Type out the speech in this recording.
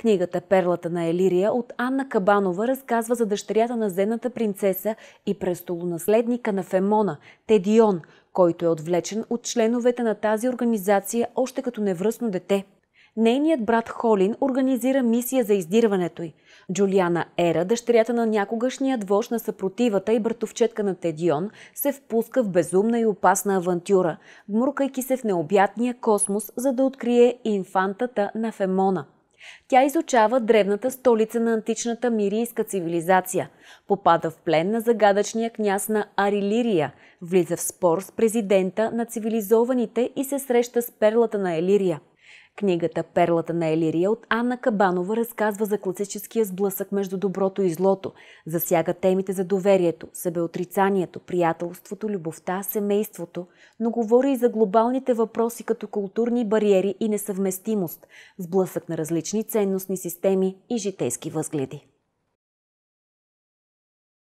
Книгата «Перлата на Елирия» от Анна Кабанова разказва за дъщерята на зената принцеса и престолонаследника на Фемона, Тедион, който е отвлечен от членовете на тази организация още като невръстно дете. Нейният брат Холин организира мисия за издирването й. Джулиана Ера, дъщерята на някогашния двош на съпротивата и братовчетка на Тедион, се впуска в безумна и опасна авантюра, гмуркайки се в необятния космос, за да открие инфантата на Фемона – тя изучава древната столица на античната мирийска цивилизация, попада в плен на загадъчния княз на Арилирия, влиза в спор с президента на цивилизованите и се среща с перлата на Елирия – Книгата «Перлата на Елирия» от Анна Кабанова разказва за класическия сблъсък между доброто и злото, засяга темите за доверието, себеотрицанието, приятелството, любовта, семейството, но говори и за глобалните въпроси като културни бариери и несъвместимост, сблъсък на различни ценностни системи и житейски възгледи.